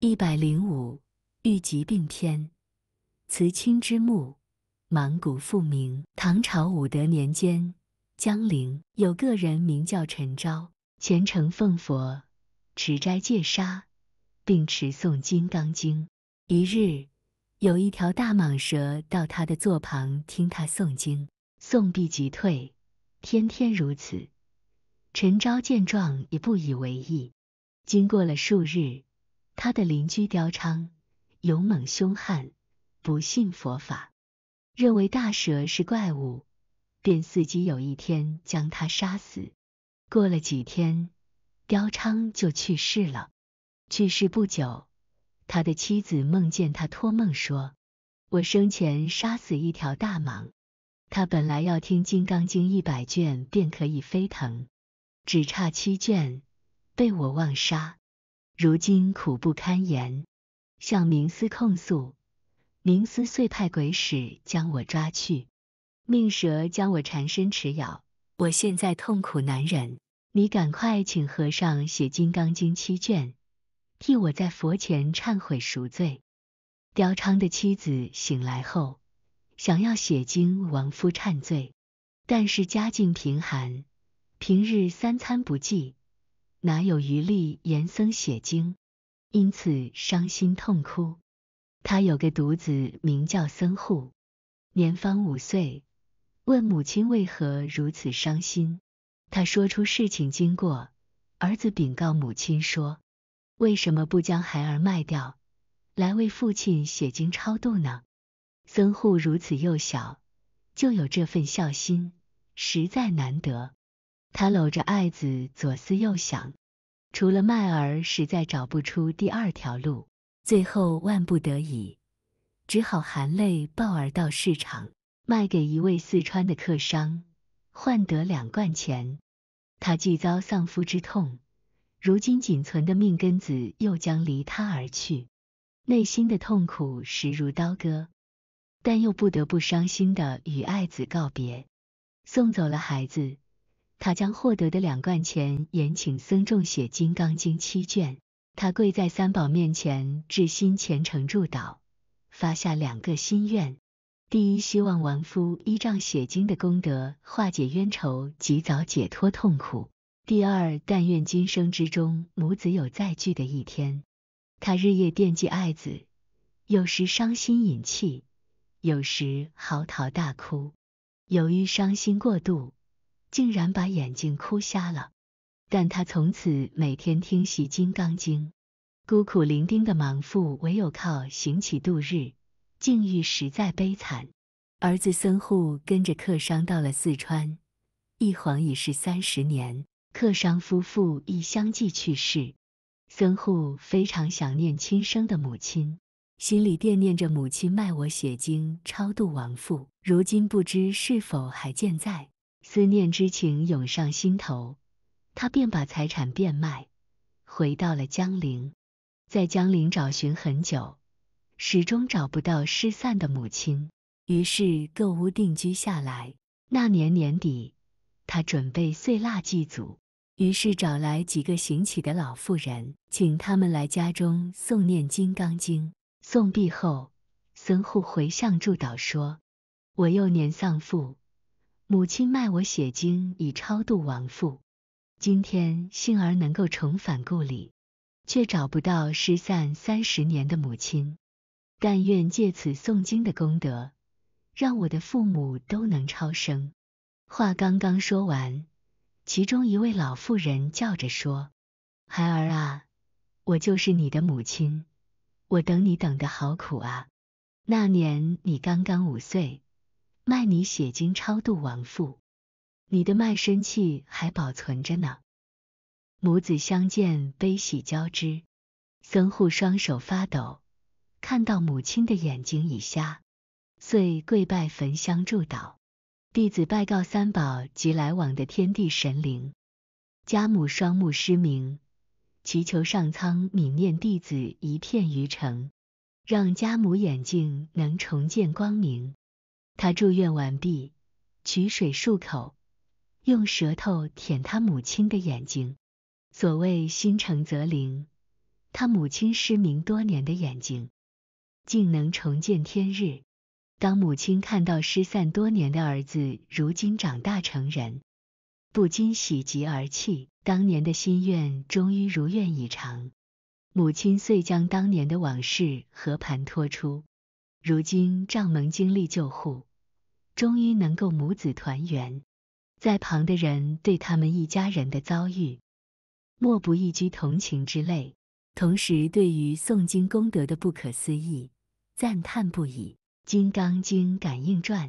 一百零五遇疾病篇，慈亲之墓，满谷复明。唐朝武德年间，江陵有个人名叫陈昭，虔诚奉佛，持斋戒杀，并持诵金刚经。一日，有一条大蟒蛇到他的座旁听他诵经，诵毕即退，天天如此。陈昭见状也不以为意。经过了数日。他的邻居雕昌勇猛凶悍，不信佛法，认为大蛇是怪物，便伺机有一天将它杀死。过了几天，雕昌就去世了。去世不久，他的妻子梦见他托梦说：“我生前杀死一条大蟒，他本来要听《金刚经》一百卷便可以飞腾，只差七卷，被我忘杀。”如今苦不堪言，向冥司控诉，冥司遂派鬼使将我抓去，命蛇将我缠身持咬，我现在痛苦难忍。你赶快请和尚写《金刚经》七卷，替我在佛前忏悔赎罪。刁昌的妻子醒来后，想要写经亡夫忏罪，但是家境贫寒，平日三餐不济。哪有余力言僧写经？因此伤心痛哭。他有个独子，名叫僧护，年方五岁。问母亲为何如此伤心？他说出事情经过。儿子禀告母亲说：“为什么不将孩儿卖掉，来为父亲写经超度呢？”僧护如此幼小，就有这份孝心，实在难得。他搂着爱子，左思右想，除了卖儿，实在找不出第二条路。最后万不得已，只好含泪抱儿到市场，卖给一位四川的客商，换得两贯钱。他既遭丧夫之痛，如今仅存的命根子又将离他而去，内心的痛苦实如刀割，但又不得不伤心的与爱子告别，送走了孩子。他将获得的两贯钱，延请僧众写《金刚经》七卷。他跪在三宝面前，至心虔诚祝祷，发下两个心愿：第一，希望亡夫依仗写经的功德，化解冤仇，及早解脱痛苦；第二，但愿今生之中，母子有再聚的一天。他日夜惦记爱子，有时伤心饮泣，有时嚎啕大哭。由于伤心过度。竟然把眼睛哭瞎了，但他从此每天听习《金刚经》，孤苦伶仃的亡父唯有靠行乞度日，境遇实在悲惨。儿子孙护跟着客商到了四川，一晃已是三十年，客商夫妇亦相继去世。孙护非常想念亲生的母亲，心里惦念着母亲卖我写经超度亡父，如今不知是否还健在。思念之情涌上心头，他便把财产变卖，回到了江陵，在江陵找寻很久，始终找不到失散的母亲，于是各屋定居下来。那年年底，他准备岁腊祭祖，于是找来几个行乞的老妇人，请他们来家中诵念《金刚经》。诵毕后，僧护回向祝祷说：“我幼年丧父。”母亲卖我写经以超度亡父，今天幸而能够重返故里，却找不到失散三十年的母亲。但愿借此诵经的功德，让我的父母都能超生。话刚刚说完，其中一位老妇人叫着说：“孩儿啊，我就是你的母亲，我等你等的好苦啊！那年你刚刚五岁。”卖你血经超度亡父，你的卖身契还保存着呢。母子相见，悲喜交织。僧护双手发抖，看到母亲的眼睛已瞎，遂跪拜焚香祝祷。弟子拜告三宝及来往的天地神灵。家母双目失明，祈求上苍悯念弟子一片愚诚，让家母眼睛能重见光明。他住院完毕，取水漱口，用舌头舔他母亲的眼睛。所谓心诚则灵，他母亲失明多年的眼睛竟能重见天日。当母亲看到失散多年的儿子如今长大成人，不禁喜极而泣，当年的心愿终于如愿以偿。母亲遂将当年的往事和盘托出。如今帐篷经历救护。终于能够母子团圆，在旁的人对他们一家人的遭遇，莫不一掬同情之泪；同时对于诵经功德的不可思议，赞叹不已。《金刚经感应传》。